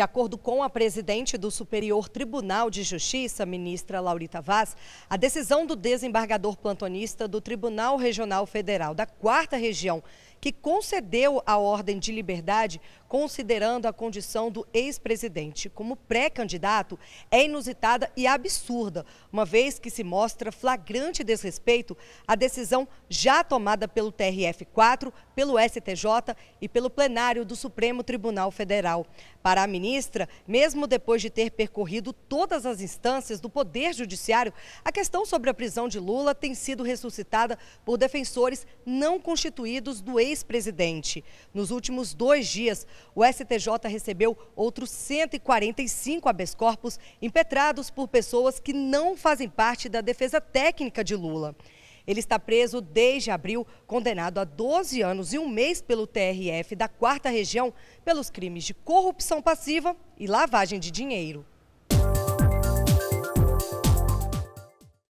De acordo com a presidente do Superior Tribunal de Justiça, ministra Laurita Vaz, a decisão do desembargador plantonista do Tribunal Regional Federal da Quarta Região, que concedeu a ordem de liberdade, considerando a condição do ex-presidente como pré-candidato, é inusitada e absurda, uma vez que se mostra flagrante desrespeito à decisão já tomada pelo TRF-4, pelo STJ e pelo plenário do Supremo Tribunal Federal. Para a ministra, ministra, mesmo depois de ter percorrido todas as instâncias do Poder Judiciário, a questão sobre a prisão de Lula tem sido ressuscitada por defensores não constituídos do ex-presidente. Nos últimos dois dias, o STJ recebeu outros 145 habeas corpus impetrados por pessoas que não fazem parte da defesa técnica de Lula. Ele está preso desde abril, condenado a 12 anos e um mês pelo TRF da 4 Região pelos crimes de corrupção passiva e lavagem de dinheiro.